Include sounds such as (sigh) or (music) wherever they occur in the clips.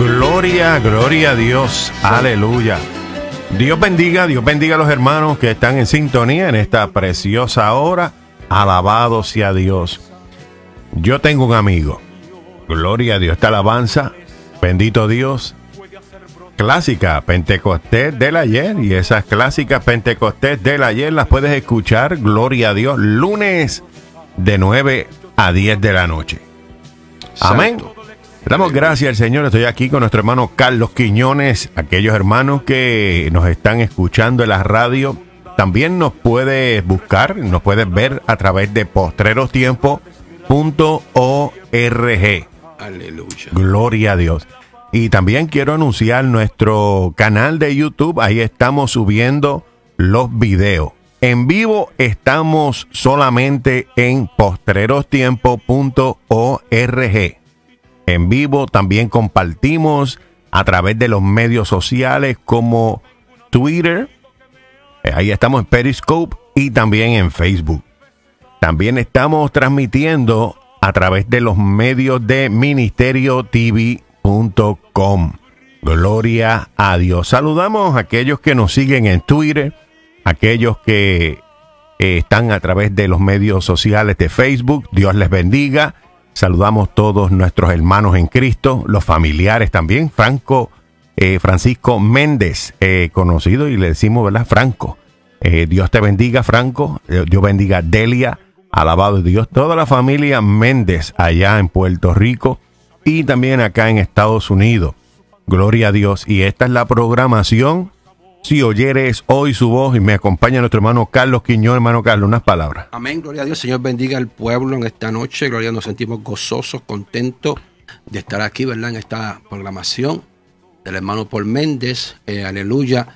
Gloria, gloria a Dios. Aleluya. Dios bendiga, Dios bendiga a los hermanos que están en sintonía en esta preciosa hora. Alabado sea Dios. Yo tengo un amigo. Gloria a Dios. Esta alabanza, bendito Dios. Clásica Pentecostés del ayer y esas clásicas Pentecostés del ayer las puedes escuchar, gloria a Dios, lunes de 9 a 10 de la noche. Amén. Damos gracias al Señor. Estoy aquí con nuestro hermano Carlos Quiñones. Aquellos hermanos que nos están escuchando en la radio, también nos puedes buscar, nos puedes ver a través de postrerostiempo.org. Aleluya. Gloria a Dios. Y también quiero anunciar nuestro canal de YouTube. Ahí estamos subiendo los videos. En vivo estamos solamente en postrerostiempo.org en vivo. También compartimos a través de los medios sociales como Twitter. Eh, ahí estamos en Periscope y también en Facebook. También estamos transmitiendo a través de los medios de ministeriotv.com. Gloria a Dios. Saludamos a aquellos que nos siguen en Twitter, aquellos que eh, están a través de los medios sociales de Facebook. Dios les bendiga. Saludamos todos nuestros hermanos en Cristo, los familiares también. Franco, eh, Francisco Méndez, eh, conocido y le decimos, ¿verdad? Franco. Eh, Dios te bendiga, Franco. Dios bendiga a Delia. Alabado Dios. Toda la familia Méndez allá en Puerto Rico y también acá en Estados Unidos. Gloria a Dios. Y esta es la programación si oyeres hoy su voz y me acompaña nuestro hermano Carlos Quiñón, hermano Carlos, unas palabras. Amén, gloria a Dios, Señor bendiga al pueblo en esta noche, gloria nos sentimos gozosos, contentos de estar aquí, ¿verdad? En esta programación del hermano Paul Méndez, eh, aleluya.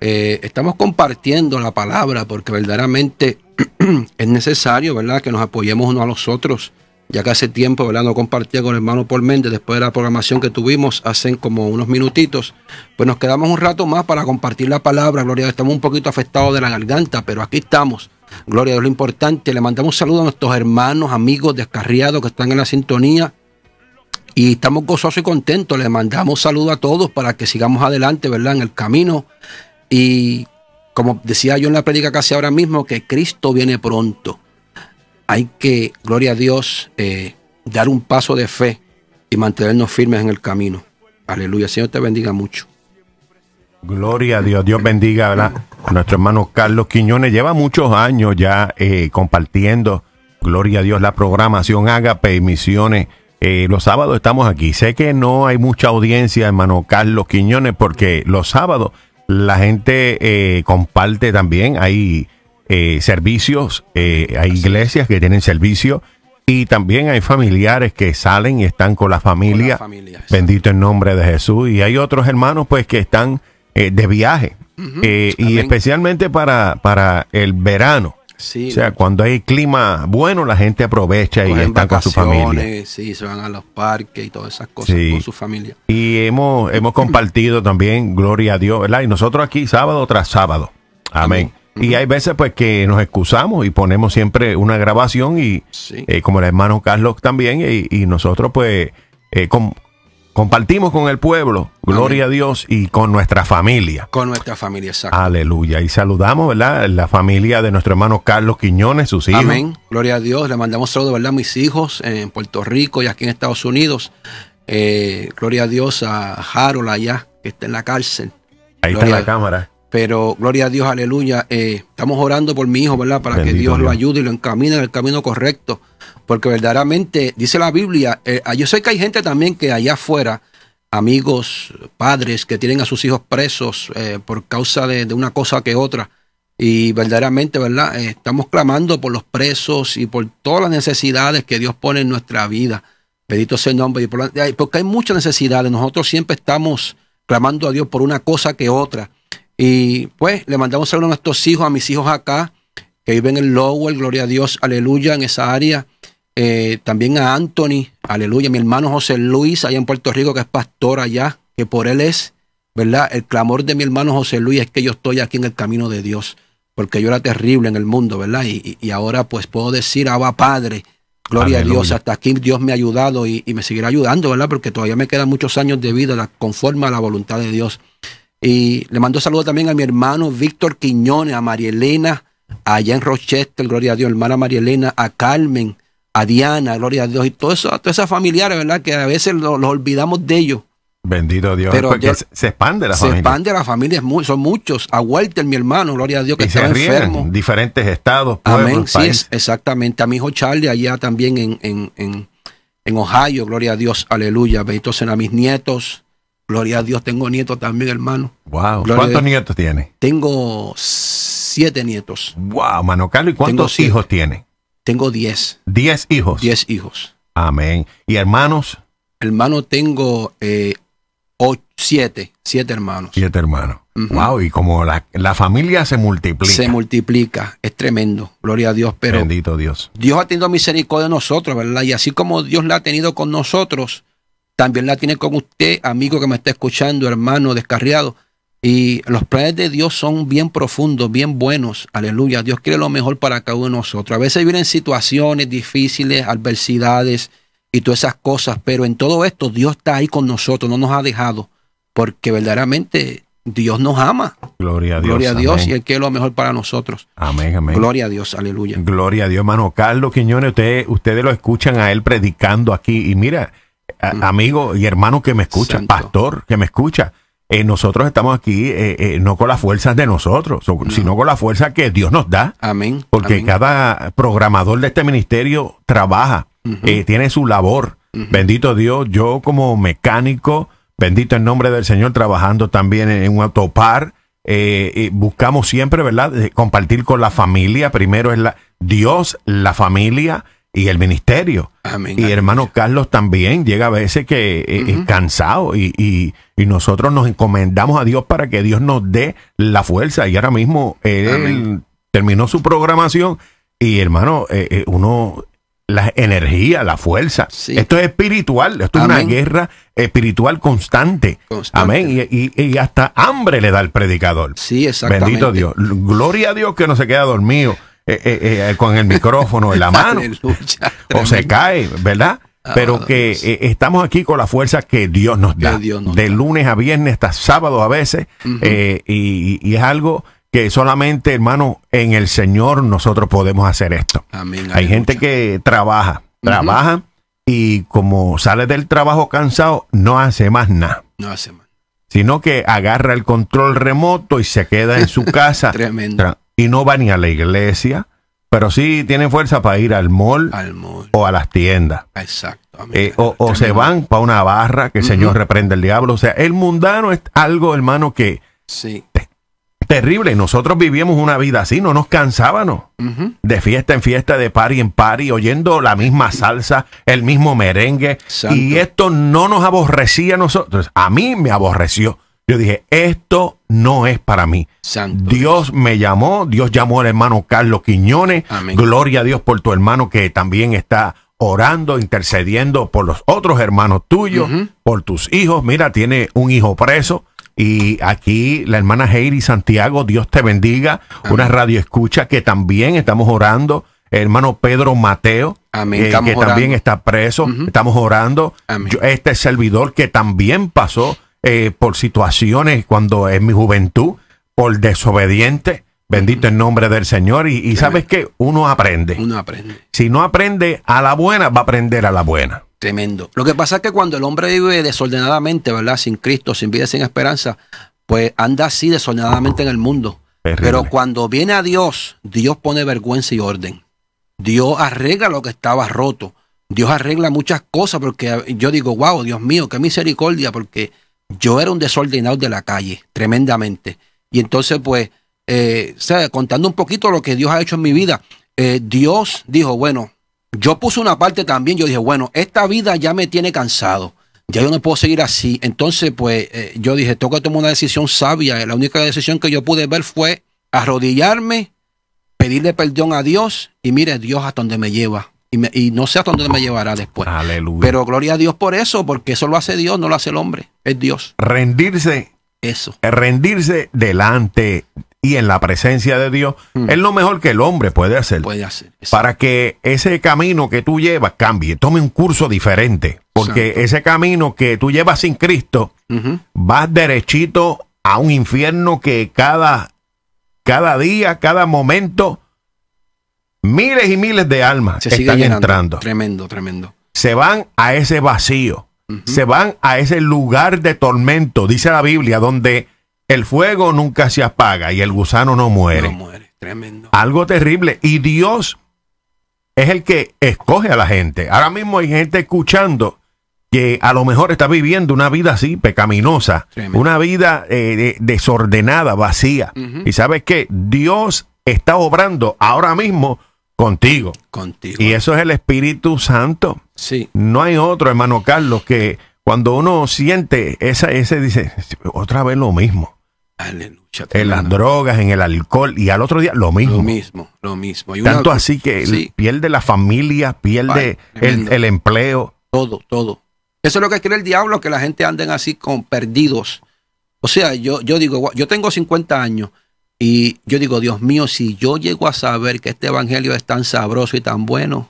Eh, estamos compartiendo la palabra porque verdaderamente (clears throat) es necesario, ¿verdad? Que nos apoyemos unos a los otros ya que hace tiempo ¿verdad? no compartía con el hermano Paul Méndez después de la programación que tuvimos hace como unos minutitos, pues nos quedamos un rato más para compartir la palabra, gloria estamos un poquito afectados de la garganta, pero aquí estamos, gloria a lo importante, le mandamos un saludo a nuestros hermanos, amigos descarriados que están en la sintonía, y estamos gozosos y contentos, le mandamos saludo a todos para que sigamos adelante, ¿verdad?, en el camino, y como decía yo en la predica casi ahora mismo, que Cristo viene pronto, hay que, gloria a Dios, eh, dar un paso de fe y mantenernos firmes en el camino. Aleluya. Señor te bendiga mucho. Gloria a Dios. Dios bendiga a nuestro hermano Carlos Quiñones. Lleva muchos años ya eh, compartiendo, gloria a Dios, la programación haga y Misiones. Eh, los sábados estamos aquí. Sé que no hay mucha audiencia, hermano Carlos Quiñones, porque los sábados la gente comparte también. Hay eh, servicios, eh, hay iglesias que tienen servicio y también hay familiares que salen y están con la familia. bendito el nombre de Jesús. Y hay otros hermanos pues que están eh, de viaje eh, y especialmente para, para el verano. o sea, cuando hay clima bueno, la gente aprovecha y está con su familia. Sí, se van a los parques y todas esas cosas con su familia. Y hemos, hemos compartido también, gloria a Dios, ¿verdad? Y nosotros aquí sábado tras sábado. Amén. Y hay veces pues que nos excusamos y ponemos siempre una grabación y eh, como el hermano Carlos también y, nosotros pues eh, compartimos con el pueblo, gloria a Dios y con nuestra familia. Con nuestra familia, exacto. Aleluya. Y saludamos, ¿verdad? La familia de nuestro hermano Carlos Quiñones, sus hijos. Amén, gloria a Dios. Le mandamos saludos, ¿verdad? A mis hijos en Puerto Rico y aquí en Estados Unidos. Eh, gloria a Dios a Harold allá, que está en la cárcel. Ahí está la cámara pero gloria a Dios, aleluya. Eh, estamos orando por mi hijo, ¿verdad? Para que Dios, lo ayude y lo encamine en el camino correcto. Porque verdaderamente, dice la Biblia, eh, ah, yo sé que hay gente también que allá afuera, amigos, padres que tienen a sus hijos presos eh, por causa de, de, una cosa que otra. Y verdaderamente, ¿verdad? estamos clamando por los presos y por todas las necesidades que Dios pone en nuestra vida. Bendito sea el nombre. Porque hay muchas necesidades. Nosotros siempre estamos clamando a Dios por una cosa que otra y pues le mandamos saludos a nuestros hijos, a mis hijos acá, que viven en Lowell, gloria a Dios, aleluya, en esa área. Eh, también a Anthony, aleluya, mi hermano José Luis, allá en Puerto Rico, que es pastor allá, que por él es, ¿verdad? El clamor de mi hermano José Luis es que yo estoy aquí en el camino de Dios, porque yo era terrible en el mundo, ¿verdad? Y, y ahora pues puedo decir, Abba Padre, gloria a Dios, hasta aquí Dios me ha ayudado y, y, me seguirá ayudando, ¿verdad? Porque todavía me quedan muchos años de vida conforme a la voluntad de Dios. Y le mando saludos también a mi hermano Víctor Quiñones, a María Elena, allá en Rochester, gloria a Dios, hermana María Elena, a Carmen, a Diana, gloria a Dios, y todo eso, a todas esas familiares, ¿verdad? Que a veces los olvidamos de ellos. Bendito Dios, pero porque se expande la familia. Se expande la familia, son muchos. A Walter, mi hermano, gloria a Dios, que está enfermo. En diferentes estados, Amén, sí, exactamente. A mi hijo Charlie, allá también en, en, Ohio, gloria a Dios, aleluya. Bendito sean a mis nietos, Gloria a Dios, tengo nietos también, hermano. Wow. ¿Cuántos nietos tiene? Tengo siete nietos. Wow, Carlos! ¿y cuántos hijos tiene? Tengo diez. ¿Diez hijos? Diez hijos. Amén. ¿Y hermanos? Hermano, tengo eh, siete, siete hermanos. Siete hermanos. Wow, y como la, la, familia se multiplica. Se multiplica, es tremendo, gloria a Dios. Pero Bendito Dios. Dios ha tenido misericordia de nosotros, ¿verdad? Y así como Dios la ha tenido con nosotros, también la tiene con usted, amigo que me está escuchando, hermano descarriado. Y los planes de Dios son bien profundos, bien buenos. Aleluya. Dios quiere lo mejor para cada uno de nosotros. A veces vienen situaciones difíciles, adversidades y todas esas cosas, pero en todo esto Dios está ahí con nosotros, no nos ha dejado, porque verdaderamente Dios nos ama. Gloria a Dios. Gloria a Dios y Él quiere lo mejor para nosotros. Amén, amén. Gloria a Dios, aleluya. Gloria a Dios, hermano. Carlos Quiñones, ustedes lo escuchan a Él predicando aquí y mira, Mm. amigo y hermano que me escucha, pastor que me escucha, eh, nosotros estamos aquí eh, eh, no con las fuerzas de nosotros, sino con la fuerza que Dios nos da. Amén. Porque cada programador de este ministerio trabaja, tiene su labor. Bendito Dios, yo como mecánico, bendito el nombre del Señor, trabajando también en un autopar. buscamos siempre, ¿verdad? Compartir con la familia. Primero es la Dios, la familia, y el ministerio. y hermano Carlos también llega a veces que es eh, eh, cansado y, nosotros nos encomendamos a Dios para que Dios nos dé la fuerza. Y ahora mismo él terminó su programación y hermano, eh, uno, la energía, la fuerza. Esto es espiritual, esto es una guerra espiritual constante. Amén. Y, y, hasta hambre le da el predicador. Sí, exactamente. Bendito Dios. Gloria a Dios que no se queda dormido. Eh, eh, eh, con el micrófono en la (laughs) mano o se cae, ¿verdad? Ah, Pero ah, que estamos aquí con la fuerza que Dios nos da. de lunes a viernes hasta sábado a veces. y, es algo que solamente, hermano, en el Señor nosotros podemos hacer esto. Hay gente que trabaja, trabaja y como sale del trabajo cansado, no hace más nada. No hace más. Sino que agarra el control remoto y se queda en su (laughs) casa. Tremendo y no van ni a la iglesia, pero sí tienen fuerza para ir al mall, o a las tiendas. Exacto. Eh, o, se van para una barra que el Señor reprende el diablo. O sea, el mundano es algo, hermano, que sí. terrible. Nosotros vivíamos una vida así, no nos cansábamos. De fiesta en fiesta, de party en party, oyendo la misma salsa, el mismo merengue. Y esto no nos aborrecía a nosotros. A mí me aborreció. Yo dije, esto no es para mí. Dios me llamó, Dios llamó al hermano Carlos Quiñones. Gloria a Dios por tu hermano que también está orando, intercediendo por los otros hermanos tuyos, por tus hijos. Mira, tiene un hijo preso. Y aquí la hermana Heidi Santiago, Dios te bendiga. Una radio escucha que también estamos orando. hermano Pedro Mateo, eh, que también está preso. Estamos orando. este servidor que también pasó eh, por situaciones cuando es mi juventud, por desobediente. Bendito el nombre del Señor. Y, sabes que uno aprende. Uno aprende. Si no aprende a la buena, va a aprender a la buena. Tremendo. Lo que pasa es que cuando el hombre vive desordenadamente, ¿verdad? Sin Cristo, sin vida, sin esperanza, pues anda así desordenadamente en el mundo. Pero cuando viene a Dios, Dios pone vergüenza y orden. Dios arregla lo que estaba roto. Dios arregla muchas cosas porque yo digo, wow, Dios mío, qué misericordia, porque yo era un desordenado de la calle, tremendamente. Y entonces, pues, eh, contando un poquito lo que Dios ha hecho en mi vida, eh, Dios dijo, bueno, yo puse una parte también, yo dije, bueno, esta vida ya me tiene cansado, ya yo no puedo seguir así. Entonces, pues, eh, yo dije, tengo que tomar una decisión sabia. La única decisión que yo pude ver fue arrodillarme, pedirle perdón a Dios y mire, Dios hasta donde me lleva. Y, y, no sé hasta dónde me llevará después. Aleluya. Pero gloria a Dios por eso, porque eso lo hace Dios, no lo hace el hombre. Es Dios. Rendirse. Eso. Eh, rendirse delante y en la presencia de Dios hmm. es lo mejor que el hombre puede hacer. Puede hacer. Para que ese camino que tú llevas cambie, tome un curso diferente. Porque ese camino que tú llevas sin Cristo, vas derechito a un infierno que cada, cada día, cada momento, miles y miles de almas Se están entrando. Tremendo, tremendo. Se van a ese vacío se van a ese lugar de tormento, dice la Biblia, donde el fuego nunca se apaga y el gusano no muere. Algo terrible. Y Dios es el que escoge a la gente. Ahora mismo hay gente escuchando que a lo mejor está viviendo una vida así, pecaminosa, una vida eh, desordenada, vacía. Y sabes que Dios está obrando ahora mismo Contigo. Contigo. Y eso es el Espíritu Santo. Sí. No hay otro, hermano Carlos, que cuando uno siente esa, ese dice, otra vez lo mismo. Aleluya. En las drogas, en el alcohol y al otro día lo mismo. Lo mismo, lo mismo. Tanto así que pierde la familia, pierde el, empleo. Todo, todo. Eso es lo que quiere el diablo, que la gente anden así con perdidos. O sea, yo, yo digo, yo tengo 50 años y yo digo, Dios mío, si yo llego a saber que este evangelio es tan sabroso y tan bueno,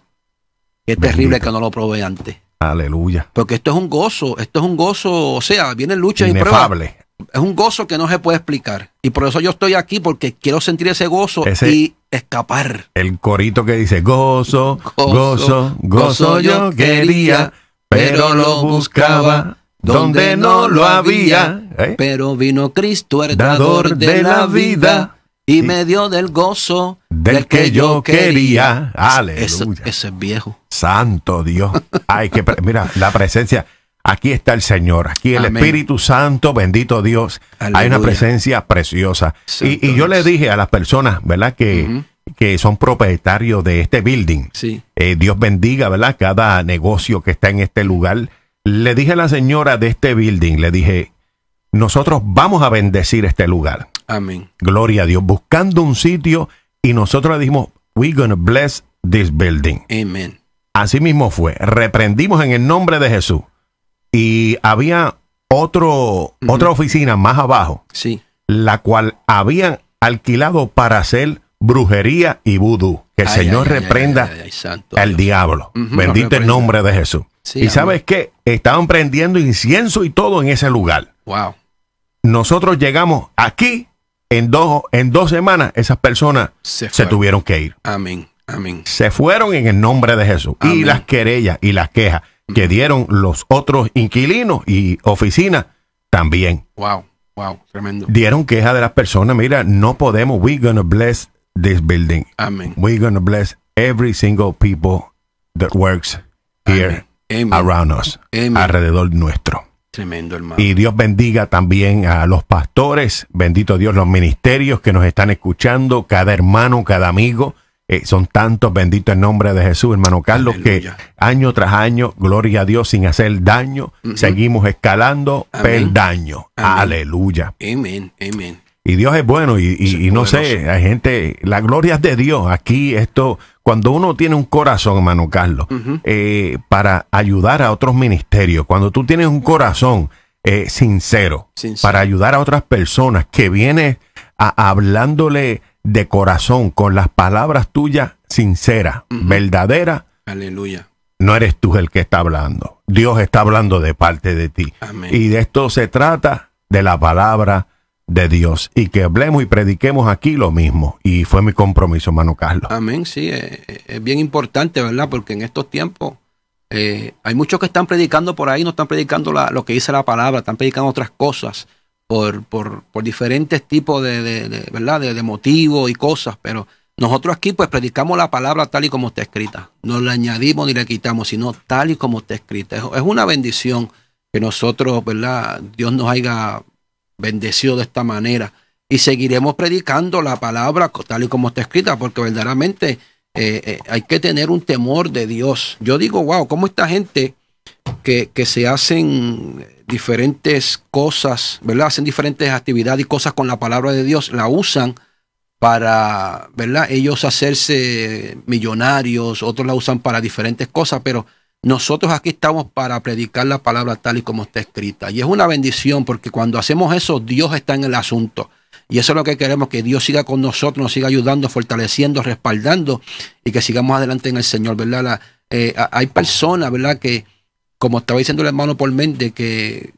es terrible que no lo probé antes. Aleluya. Porque esto es un gozo, esto es un gozo, o sea, viene lucha lucha y Es un gozo que no se puede explicar. Y por eso yo estoy aquí, porque quiero sentir ese gozo y escapar. El corito que dice, gozo, gozo, gozo, gozo yo quería, pero lo buscaba donde no lo había, ¿eh? ¿eh? pero vino Cristo, dador de la vida, y me dio del gozo del, que, yo quería. Aleluya. Ese, es viejo. Santo Dios. (laughs) Ay, que, mira, la presencia. Aquí está el Señor, aquí el Espíritu Santo, bendito Dios. Hay una presencia preciosa. Y, yo le dije a las personas, ¿verdad? Que, son propietarios de este building. Sí. Eh, Dios bendiga, ¿verdad? Cada negocio que está en este lugar le dije a la señora de este building, le dije, nosotros vamos a bendecir este lugar. Amén. Gloria a Dios, buscando un sitio y nosotros le dijimos, we're going to bless this building. Amén. Así mismo fue, reprendimos en el nombre de Jesús. Y había otro, otra oficina más abajo, sí. la cual habían alquilado para hacer brujería y vudú. Que el Señor reprenda al diablo. Bendito el nombre de Jesús y sabes qué, estaban prendiendo incienso y todo en ese lugar. Wow. Nosotros llegamos aquí en dos, en dos semanas, esas personas se, tuvieron que ir. Amén, Se fueron en el nombre de Jesús. Y las querellas y las quejas que dieron los otros inquilinos y oficinas también. Wow, wow, tremendo. Dieron queja de las personas, mira, no podemos, we're gonna bless this building. Amén. We're gonna bless every single people that works here around us, alrededor nuestro. Tremendo, hermano. Y Dios bendiga también a los pastores, bendito Dios, los ministerios que nos están escuchando, cada hermano, cada amigo. Eh, son tantos, bendito el nombre de Jesús, hermano Carlos, que año tras año, gloria a Dios, sin hacer daño, seguimos escalando el daño. Aleluya. Amén, Y Dios es bueno, y no sé, hay gente, la gloria es de Dios. Aquí esto, cuando uno tiene un corazón, hermano Carlos, eh, para ayudar a otros ministerios, cuando tú tienes un corazón eh, sincero, para ayudar a otras personas que vienes hablándole de corazón, con las palabras tuyas sinceras, verdaderas. Aleluya. No eres tú el que está hablando. Dios está hablando de parte de ti. Y de esto se trata de la palabra de Dios y que hablemos y prediquemos aquí lo mismo. Y fue mi compromiso, hermano Carlos. Amén, sí, eh, eh, es, bien importante, ¿verdad? Porque en estos tiempos eh, hay muchos que están predicando por ahí, no están predicando lo que dice la palabra, están predicando otras cosas por, por, diferentes tipos de, ¿verdad? De, motivos y cosas, pero nosotros aquí pues predicamos la palabra tal y como está escrita, no la añadimos ni la quitamos, sino tal y como está escrita. Es, es una bendición que nosotros, ¿verdad? Dios nos haya bendecido de esta manera. Y seguiremos predicando la palabra tal y como está escrita, porque verdaderamente eh, eh, hay que tener un temor de Dios. Yo digo, wow, cómo esta gente que, que, se hacen diferentes cosas, ¿verdad? Hacen diferentes actividades y cosas con la palabra de Dios, la usan para, ¿verdad? Ellos hacerse millonarios, otros la usan para diferentes cosas, pero nosotros aquí estamos para predicar la palabra tal y como está escrita. Y es una bendición porque cuando hacemos eso, Dios está en el asunto. Y eso es lo que queremos, que Dios siga con nosotros, nos siga ayudando, fortaleciendo, respaldando y que sigamos adelante en el Señor, ¿verdad? Eh, hay personas, ¿verdad? Que, como estaba diciendo el hermano por que,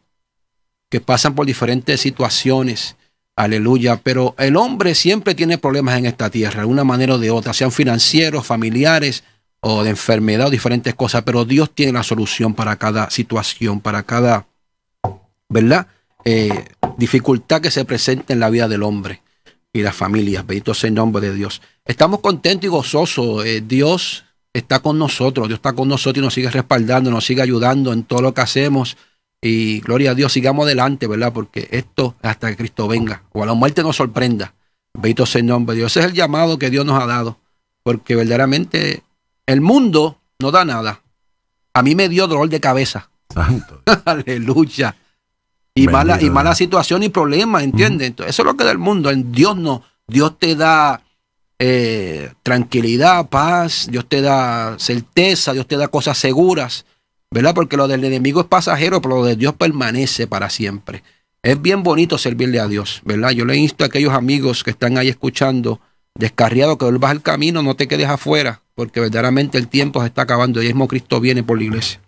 que pasan por diferentes situaciones. Aleluya. Pero el hombre siempre tiene problemas en esta tierra, de una manera o de otra, sean financieros, familiares, o de enfermedad o diferentes cosas, pero Dios tiene la solución para cada situación, para cada, ¿verdad? Eh, dificultad que se presenta en la vida del hombre y las familias. Bendito sea el nombre de Dios. Estamos contentos y gozosos. Eh, Dios está con nosotros, Dios está con nosotros y nos sigue respaldando, nos sigue ayudando en todo lo que hacemos. Y gloria a Dios, sigamos adelante, ¿verdad? Porque esto hasta que Cristo venga o a la muerte nos sorprenda. Bendito sea el nombre de Dios. Ese es el llamado que Dios nos ha dado. Porque verdaderamente el mundo no da nada. A mí me dio dolor de cabeza. Santo. (laughs) Aleluya. Y mala, y mala situación y problemas, ¿entiendes? eso es lo que da el mundo. En Dios no. Dios te da eh, tranquilidad, paz, Dios te da certeza, Dios te da cosas seguras, ¿verdad? Porque lo del enemigo es pasajero, pero lo de Dios permanece para siempre. Es bien bonito servirle a Dios, ¿verdad? Yo le insto a aquellos amigos que están ahí escuchando, descarriado, que vuelvas al camino, no te quedes afuera porque verdaderamente el tiempo se está acabando y el Cristo viene por la iglesia.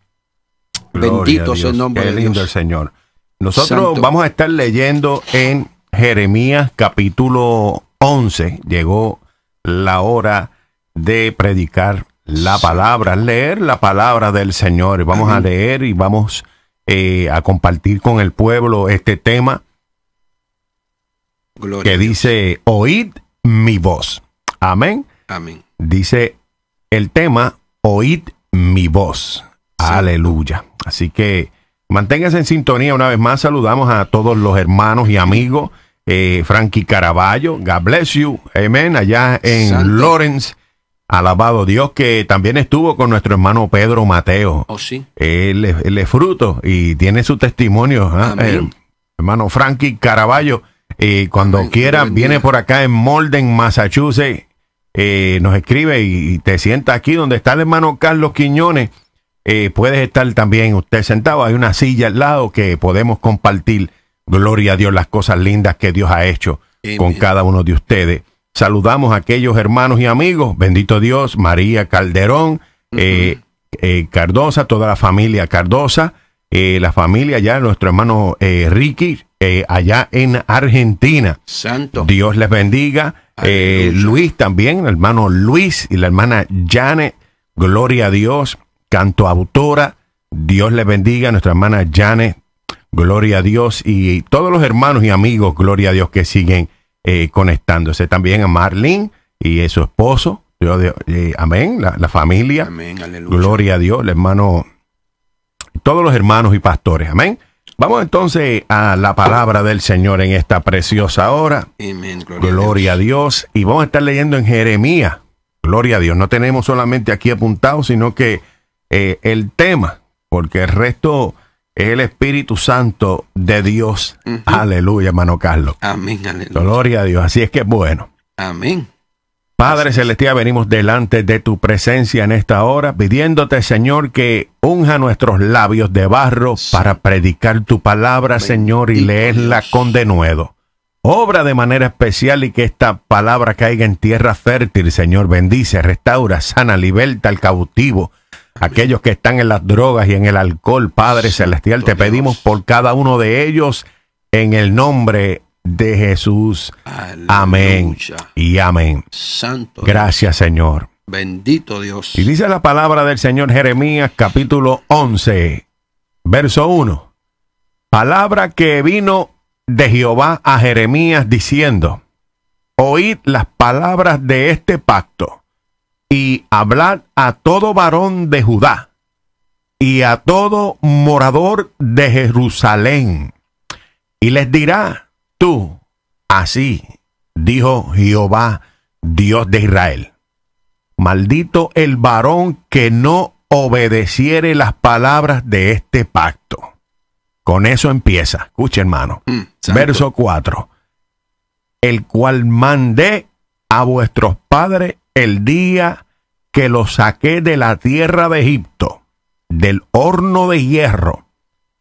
Bendito sea el nombre del de Dios. Señor. Nosotros vamos a estar leyendo en Jeremías capítulo 11. Llegó la hora de predicar la palabra, leer la palabra del Señor. Vamos a leer y vamos eh, a compartir con el pueblo este tema que dice, oíd mi voz. Amén. Amén. Dice el tema Oíd mi voz. Aleluya. Así que manténgase en sintonía una vez más. Saludamos a todos los hermanos y amigos. Eh, Frankie Caraballo, God bless you. Amen. Allá en Lawrence. Alabado Dios que también estuvo con nuestro hermano Pedro Mateo. Oh, sí. Él, es fruto y tiene su testimonio. ¿ah? Eh, hermano Frankie Caraballo. Eh, cuando quiera, viene por acá en Molden, Massachusetts eh, nos escribe y, te sienta aquí donde está el hermano Carlos Quiñones. Eh, puedes estar también usted sentado. Hay una silla al lado que podemos compartir. Gloria a Dios, las cosas lindas que Dios ha hecho con cada uno de ustedes. Saludamos a aquellos hermanos y amigos. Bendito Dios, María Calderón, eh, Cardosa, toda la familia Cardosa, la familia ya, nuestro hermano Ricky, allá en Argentina. Santo. Dios les bendiga. Eh, Luis también, el hermano Luis y la hermana Janet. Gloria a Dios, canto autora. Dios le bendiga a nuestra hermana Janet. Gloria a Dios y todos los hermanos y amigos, gloria a Dios, que siguen eh, conectándose. También a Marlene y a su esposo. Eh, amén, la, familia. Amén, gloria a Dios, el hermano, todos los hermanos y pastores. Amén. Vamos entonces a la palabra del Señor en esta preciosa hora. Gloria, a, Dios. Y vamos a estar leyendo en Jeremías. Gloria a Dios. No tenemos solamente aquí apuntado, sino que eh, el tema, porque el resto es el Espíritu Santo de Dios. Aleluya, hermano Carlos. Amén, Gloria a Dios. Así es que bueno. Amén. Padre Celestial, venimos delante de tu presencia en esta hora, pidiéndote, Señor, que unja nuestros labios de barro para predicar tu palabra, Señor, y leerla con denuedo. Obra de manera especial y que esta palabra caiga en tierra fértil, Señor. Bendice, restaura, sana, liberta al cautivo, aquellos que están en las drogas y en el alcohol, Padre Celestial. Te pedimos por cada uno de ellos en el nombre de Jesús. Amén y amén. Santo. Gracias, Señor. Bendito Dios. Y dice la palabra del Señor Jeremías capítulo 11, verso 1. Palabra que vino de Jehová a Jeremías diciendo, oíd las palabras de este pacto y hablad a todo varón de Judá y a todo morador de Jerusalén. Y les dirá, así dijo Jehová, Dios de Israel. Maldito el varón que no obedeciere las palabras de este pacto. Con eso empieza. Escucha, hermano. Mm, Verso 4. El cual mandé a vuestros padres el día que los saqué de la tierra de Egipto, del horno de hierro,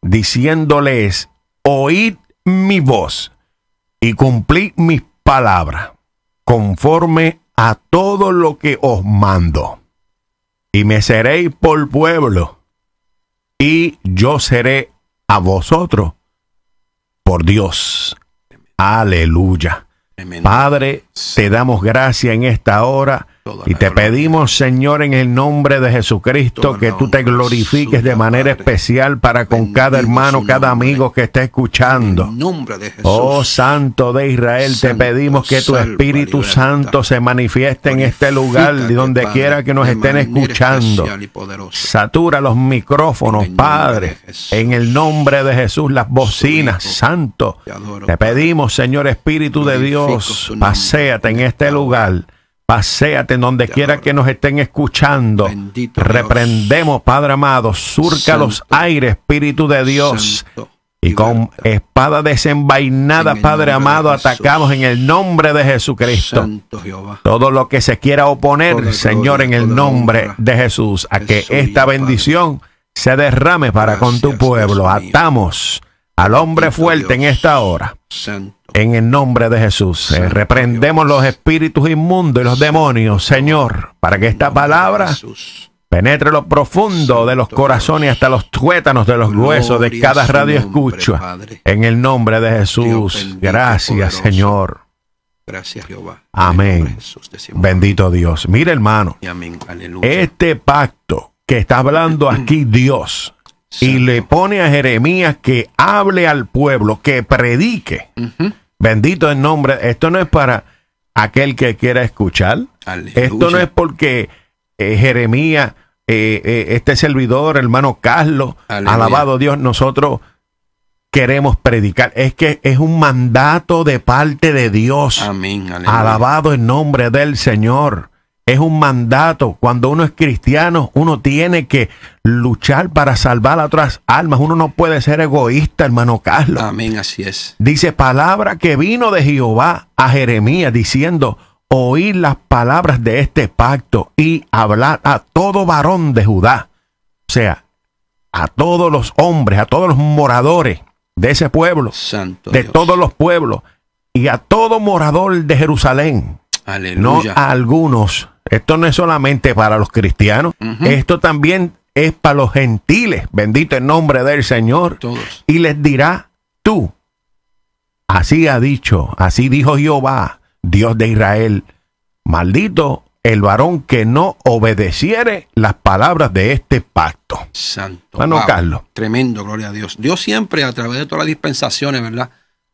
diciéndoles, oíd mi voz y cumplid mis palabras conforme a todo lo que os mando. Y me seréis por pueblo y yo seré a vosotros por Dios. Aleluya. Padre, te damos gracia en esta hora y te pedimos, Señor, en el nombre de Jesucristo, que tú te glorifiques de manera especial para con cada hermano, cada amigo que esté escuchando. Oh Santo de Israel, te pedimos que tu Espíritu Santo se manifieste en este lugar, donde quiera que nos estén escuchando. Satura los micrófonos, Padre. En el nombre de Jesús, las bocinas, Santo. Te, te pedimos, Señor Espíritu de Dios, paséate en este lugar. Paséate en donde quiera que nos estén escuchando. Reprendemos, Padre amado, surca los aires, Espíritu de Dios. y con espada desenvainada, Padre amado, atacamos en el nombre de Jesucristo. Todo lo que se quiera oponer, Señor, en el nombre de Jesús, a que esta bendición se derrame para con tu pueblo. Atamos al hombre fuerte en esta hora. En el nombre de Jesús. Eh, reprendemos los espíritus inmundos y los demonios, Señor, para que esta palabra penetre lo profundo de los corazones hasta los tuétanos de los huesos de cada radio escucha. En el nombre de Jesús. Gracias, Señor. Gracias, Jehová. Amén. Bendito Dios. Mira, hermano. Este pacto que está hablando aquí Dios y le pone a Jeremías que hable al pueblo, que predique. Bendito el nombre. Esto no es para aquel que quiera escuchar. Esto no es porque eh, Jeremías, eh, eh, este servidor, hermano Carlos, alabado Dios, nosotros queremos predicar. Es que es un mandato de parte de Dios. Amén. Alabado el nombre del Señor es un mandato. Cuando uno es cristiano, uno tiene que luchar para salvar a otras almas. Uno no puede ser egoísta, hermano Carlos. Amén, así es. Dice palabra que vino de Jehová a Jeremías diciendo, oír las palabras de este pacto y hablar a todo varón de Judá. O sea, a todos los hombres, a todos los moradores de ese pueblo, Santo de todos los pueblos y a todo morador de Jerusalén. Aleluya. No a algunos, esto no es solamente para los cristianos, esto también es para los gentiles, bendito el nombre del Señor. Todos. Y les dirá, tú, así ha dicho, así dijo Jehová, Dios de Israel, maldito el varón que no obedeciere las palabras de este pacto. Santo. Bueno, Carlos. Tremendo, gloria a Dios. Dios siempre, a través de todas las dispensaciones, ¿verdad?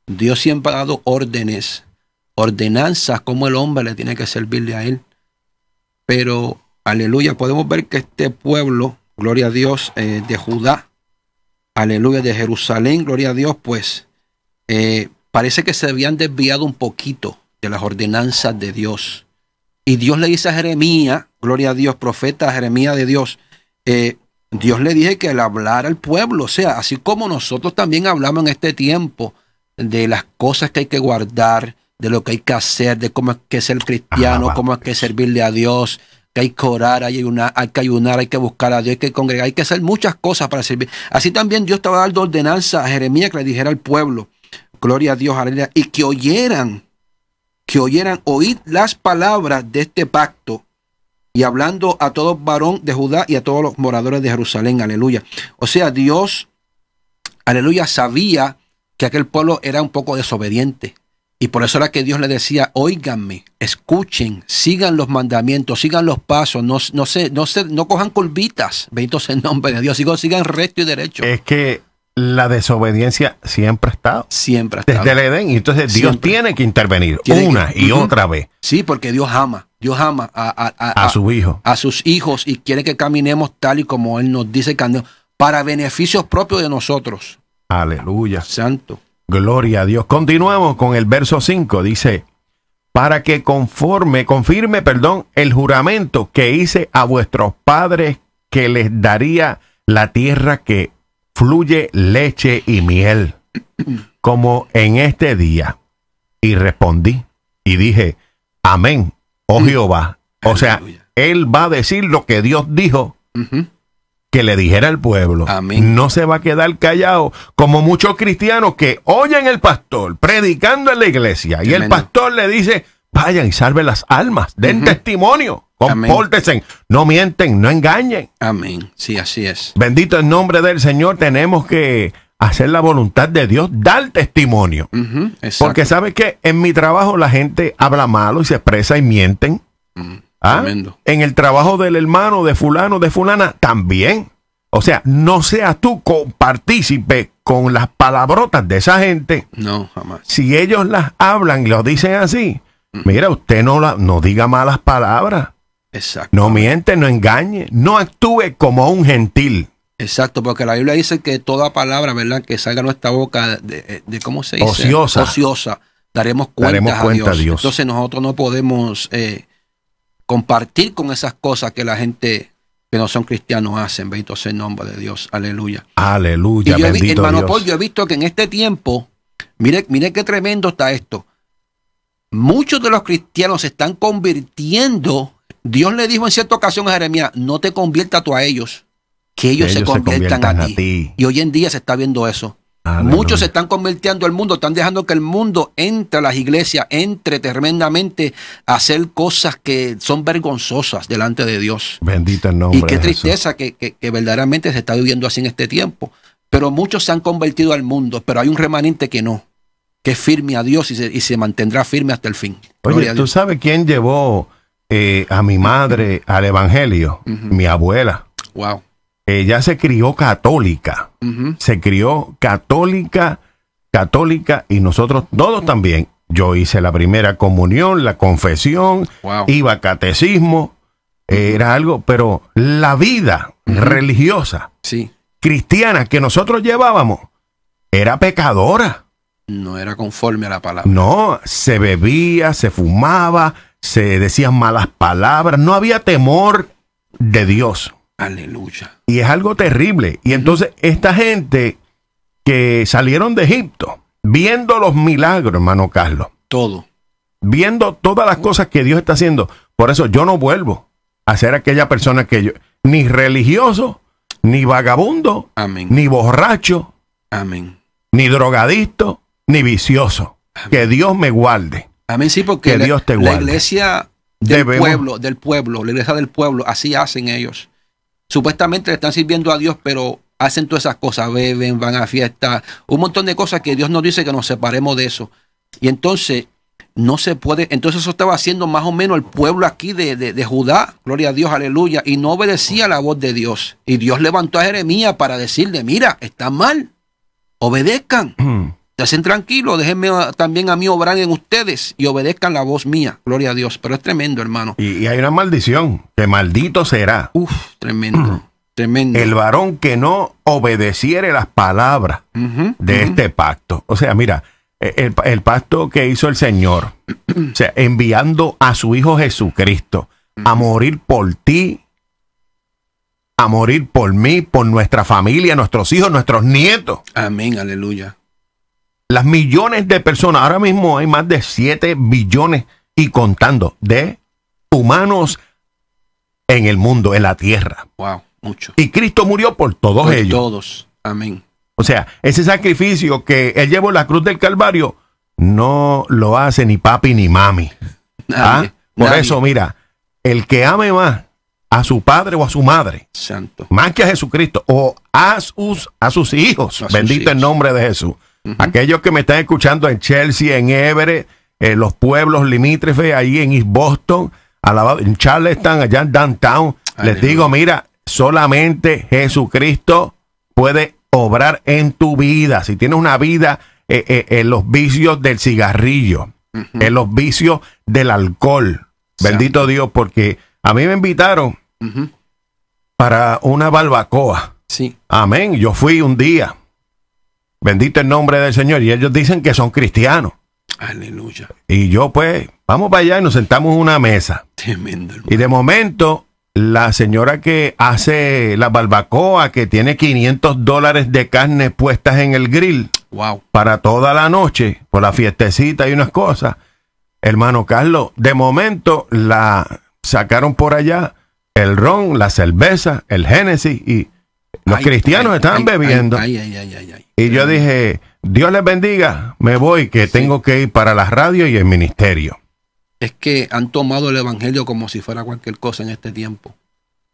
Dios siempre ha dado órdenes, ordenanzas, como el hombre le tiene que servirle a él pero, aleluya, podemos ver que este pueblo, gloria a Dios, eh, de Judá, aleluya, de Jerusalén, gloria a Dios, pues eh, parece que se habían desviado un poquito de las ordenanzas de Dios. Y Dios le dice a Jeremías, gloria a Dios, profeta Jeremías de Dios, eh, Dios le dice que al hablar al pueblo, o sea, así como nosotros también hablamos en este tiempo de las cosas que hay que guardar, de lo que hay que hacer, de cómo es que ser cristiano, cómo es que servirle a Dios, que hay que orar, hay, hay que ayunar, hay que buscar a Dios, hay que congregar, hay que hacer muchas cosas para servir. Así también Dios estaba dando ordenanza a Jeremías que le dijera al pueblo, gloria a Dios, aleluya, y que oyeran, que oyeran, oír las palabras de este pacto y hablando a todo varón de Judá y a todos los moradores de Jerusalén, aleluya. O sea, Dios, aleluya, sabía que aquel pueblo era un poco desobediente. Y por eso era que Dios le decía, oíganme, escuchen, sigan los mandamientos, sigan los pasos, no, no, no, no cojan colvitas bendito sea el nombre de Dios, sigan, sigan recto y derecho. Es que la desobediencia siempre está, Siempre Desde el Edén. Y entonces Dios tiene que intervenir una y otra vez. Sí, porque Dios ama. Dios ama a, a, a, a sus hijos. A sus hijos y quiere que caminemos tal y como Él nos dice, para beneficios propios de nosotros. Aleluya. Santo. Gloria a Dios. Continuamos con el verso 5. Dice, para que conforme, confirme, perdón, el juramento que hice a vuestros padres que les daría la tierra que fluye leche y miel, (clears throat) como en este día. Y respondí y dije, amén, oh mm. Jehová. O sea, él va a decir lo que Dios dijo que le dijera al pueblo. No se va a quedar callado como muchos cristianos que oyen el pastor predicando en la iglesia y el pastor le dice, vayan y salve las almas, den testimonio, compórtense, no mienten, no engañen. Amén. Sí, así es. Bendito el nombre del Señor, tenemos que hacer la voluntad de Dios, dar testimonio. Porque sabes que en mi trabajo la gente habla malo y se expresa y mienten. Mm. ¿Ah? En el trabajo del hermano, de fulano, de fulana, también. O sea, no seas tú partícipe con las palabrotas de esa gente. No, jamás. Si ellos las hablan y lo dicen así, mm. mira, usted no, no diga malas palabras. Exacto. No miente, no engañe, no actúe como un gentil. Exacto, porque la Biblia dice que toda palabra, ¿verdad?, que salga de nuestra boca de, cómo se dice. Ociosa. Ociosa. Daremos cuenta, cuenta a, Dios. Entonces nosotros no podemos eh, compartir con esas cosas que la gente que no son cristianos hacen. Bendito sea el nombre de Dios. Aleluya. Aleluya. he, yo he visto que en este tiempo, mire, mire qué tremendo está esto. Muchos de los cristianos se están convirtiendo. Dios le dijo en cierta ocasión a Jeremías, no te conviertas tú a ellos, que ellos, se, conviertan a, ti. Y hoy en día se está viendo eso. Ah, muchos se están convirtiendo al mundo, están dejando que el mundo entre a las iglesias, entre tremendamente a hacer cosas que son vergonzosas delante de Dios. Bendito el nombre. Y qué tristeza que, verdaderamente se está viviendo así en este tiempo. Pero muchos se han convertido al mundo, pero hay un remanente que no, que es firme a Dios y se, mantendrá firme hasta el fin. Oye, ¿tú sabes quién llevó eh, a mi madre al evangelio? Mi abuela. Wow ella se crió católica, se crió católica, católica y nosotros todos también. Yo hice la primera comunión, la confesión, iba a catecismo, era algo, pero la vida religiosa, sí. cristiana que nosotros llevábamos, era pecadora. No era conforme a la palabra. No, se bebía, se fumaba, se decían malas palabras, no había temor de Dios. Aleluya. Y es algo terrible. Y entonces esta gente que salieron de Egipto, viendo los milagros, hermano Carlos. Todo. Viendo todas las cosas que Dios está haciendo. Por eso yo no vuelvo a ser aquella persona que yo, ni religioso, ni vagabundo, Amén. ni borracho, Amén. ni drogadicto, ni vicioso. Que Dios me guarde. Amén, sí, porque que Dios te guarde. la iglesia del pueblo, del pueblo, la iglesia del pueblo, así hacen ellos supuestamente le están sirviendo a Dios, pero hacen todas esas cosas, beben, van a fiestas, un montón de cosas que Dios nos dice que nos separemos de eso. Y entonces no se puede, entonces eso estaba haciendo más o menos el pueblo aquí de, de, de, Judá, gloria a Dios, aleluya, y no obedecía la voz de Dios. Y Dios levantó a Jeremías para decirle, mira, está mal, obedezcan. (clears throat) hacen tranquilo, déjenme también a mí obrar en ustedes y obedezcan la voz mía. Gloria a Dios. Pero es tremendo, hermano. Y, hay una maldición, que maldito será. Uf, tremendo. (clears throat) Tremendo. El varón que no obedeciere las palabras de este pacto. O sea, mira, e, el, pacto que hizo el Señor, (clears throat) enviando a su Hijo Jesucristo a morir por ti, a morir por mí, por nuestra familia, nuestros hijos, nuestros nietos. Amén, aleluya las millones de personas, ahora mismo hay más de 7 billones y contando de humanos en el mundo, en la tierra. Wow, mucho. Y Cristo murió por todos por ellos. Todos. Amén. O sea, ese sacrificio que él llevó en la cruz del Calvario no lo hace ni papi ni mami. Ah, por eso, mira, el que ame más a su padre o a su madre, Santo. más que a Jesucristo, o a sus, a sus hijos, bendito el nombre de Jesús, Aquellos que me están escuchando en Chelsea, en Everest, en eh, los pueblos limítrofes, ahí en East Boston, en Charleston, allá en Downtown, les digo, mira, solamente Jesucristo puede obrar en tu vida. Si tienes una vida eh, eh, en los vicios del cigarrillo, en los vicios del alcohol. Bendito Dios, porque a mí me invitaron para una barbacoa. Sí. Amén. Yo fui un día. Bendito el nombre del Señor. Y ellos dicen que son cristianos. Aleluya. Y yo pues, vamos para allá y nos sentamos en una mesa. Tremendo. Y de momento, la señora que hace la barbacoa, que tiene 500 dólares de carne puestas en el grill. Wow. Para toda la noche, por la fiestecita y unas cosas. Hermano Carlos, de momento la sacaron por allá el ron, la cerveza, el Génesis y los cristianos están bebiendo. Y yo dije, Dios les bendiga, me voy, que tengo que ir para la radio y el ministerio. Es que han tomado el Evangelio como si fuera cualquier cosa en este tiempo.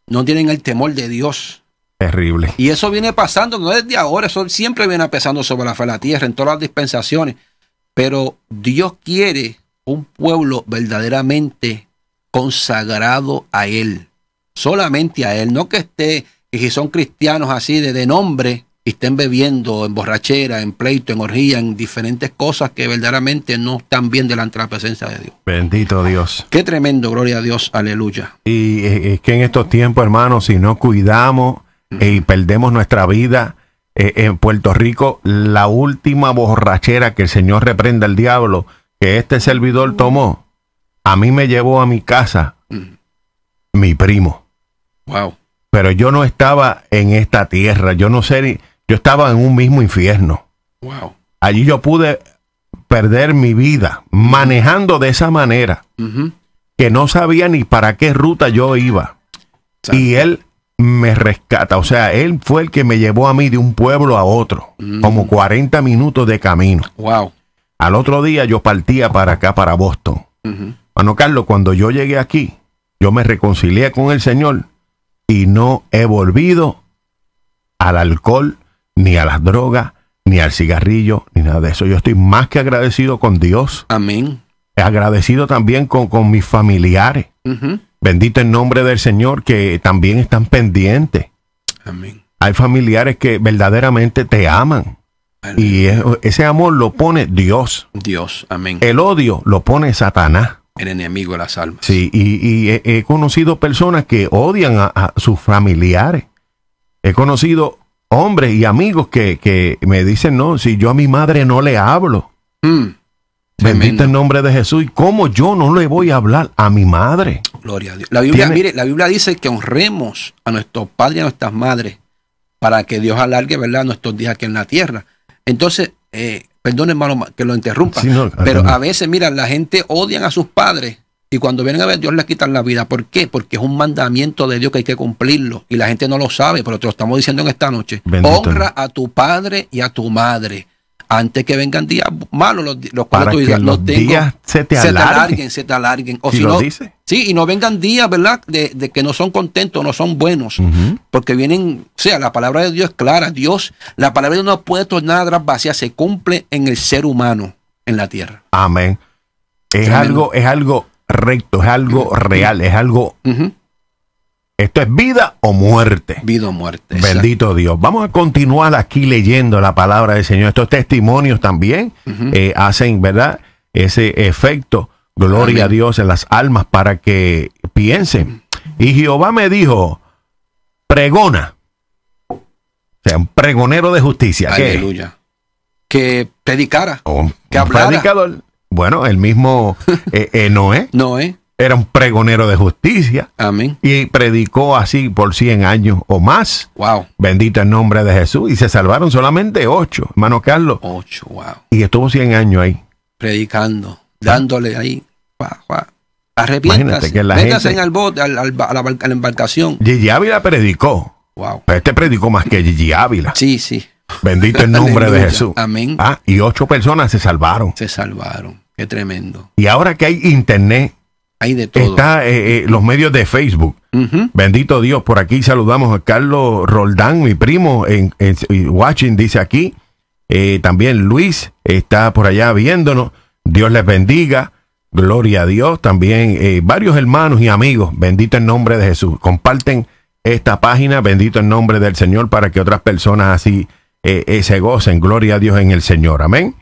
No tienen el temor de Dios. Terrible. Y eso viene pasando, no desde ahora, eso siempre viene pesando sobre la tierra, en todas las dispensaciones. Pero Dios quiere un pueblo verdaderamente consagrado a Él. Solamente a Él, no que esté y si son cristianos así de, nombre y estén bebiendo en borrachera, en pleito, en orgía, en diferentes cosas que verdaderamente no están bien delante de la presencia de Dios. Bendito Dios. Qué tremendo, gloria a Dios, aleluya. Y eh, eh, es que en estos tiempos, hermanos, si no cuidamos mm. eh, y perdemos nuestra vida, en Puerto Rico, la última borrachera que el Señor reprenda al diablo, que este servidor tomó, a mí me llevó a mi casa mm. mi primo. Wow pero yo no estaba en esta tierra, yo no sé, yo estaba en un mismo infierno. Wow. Allí yo pude perder mi vida manejando de esa manera, que no sabía ni para qué ruta yo iba. Y él me rescata, o sea, él fue el que me llevó a mí de un pueblo a otro, mm. como 40 minutos de camino. Wow. Al otro día yo partía para acá, para Boston. Carlos, cuando yo llegué aquí, yo me reconcilié con el Señor y no he volvido al alcohol, ni a las drogas, ni al cigarrillo, ni nada de eso. Yo estoy más que agradecido con Dios. Amén. Agradecido también con, con mis familiares. Bendito el nombre del Señor que también están pendientes. Amén. Hay familiares que verdaderamente te aman. Y ese amor lo pone Dios. Dios, amén. El odio lo pone Satanás el enemigo de las almas. Sí, y, he, conocido personas que odian a, sus familiares. He conocido hombres y amigos que, me dicen, no, si yo a mi madre no le hablo. Mm, bendito el nombre de Jesús. ¿Y cómo yo no le voy a hablar a mi madre? Gloria a Dios. La Biblia, la Biblia dice que honremos a nuestros padres y a nuestras madres para que Dios alargue, ¿verdad?, nuestros días aquí en la tierra. Entonces, eh, hermano, que lo interrumpa. pero a veces, mira, la gente odian a sus padres y cuando vienen a ver, Dios les quitan la vida. ¿Por qué? Porque es un mandamiento de Dios que hay que cumplirlo. Y la gente no lo sabe, pero te lo estamos diciendo en esta noche. Honra a tu padre y a tu madre antes que vengan días malos, los, los, los, días se te, alarguen. se te alarguen. O si, no, Sí, y no vengan días, ¿verdad? De, de, que no son contentos, no son buenos, porque vienen, o sea, la palabra de Dios es clara, Dios, la palabra de Dios no puede tornar atrás vacía, se cumple en el ser humano, en la tierra. Amén. Es algo, es algo recto, es algo real, es algo esto es vida o muerte. Vida o muerte. Bendito Dios. Vamos a continuar aquí leyendo la palabra del Señor. Estos testimonios también eh, hacen, ¿verdad? Ese efecto, gloria a Dios, en las almas para que piensen. Y Jehová me dijo, pregona. O sea, un pregonero de justicia. Aleluya. Que, predicara. que hablara. Predicador. Bueno, el mismo (laughs) eh, eh, Noé. Noé era un pregonero de justicia. Amén. Y predicó así por 100 años o más. Wow. Bendito el nombre de Jesús. Y se salvaron solamente 8, hermano Carlos. 8, wow. Y estuvo 100 años ahí. Predicando, ah. dándole ahí. Wow, wow. Arrepiéntase. Que en el bote, a, la, embarcación. Gigi Ávila predicó. Wow. Pues este predicó más que Gigi Ávila. Sí, sí. Bendito el nombre de Jesús. Amén. Ah, y ocho personas se salvaron. Se salvaron. Qué tremendo. Y ahora que hay internet Está eh, eh, los medios de Facebook. Bendito Dios, por aquí saludamos a Carlos Roldán, mi primo, en, Watching, dice aquí. Eh, también Luis está por allá viéndonos. Dios les bendiga. Gloria a Dios. También varios hermanos y amigos. Bendito el nombre de Jesús. Comparten esta página. Bendito el nombre del Señor para que otras personas así se gocen. Gloria a Dios en el Señor. Amén.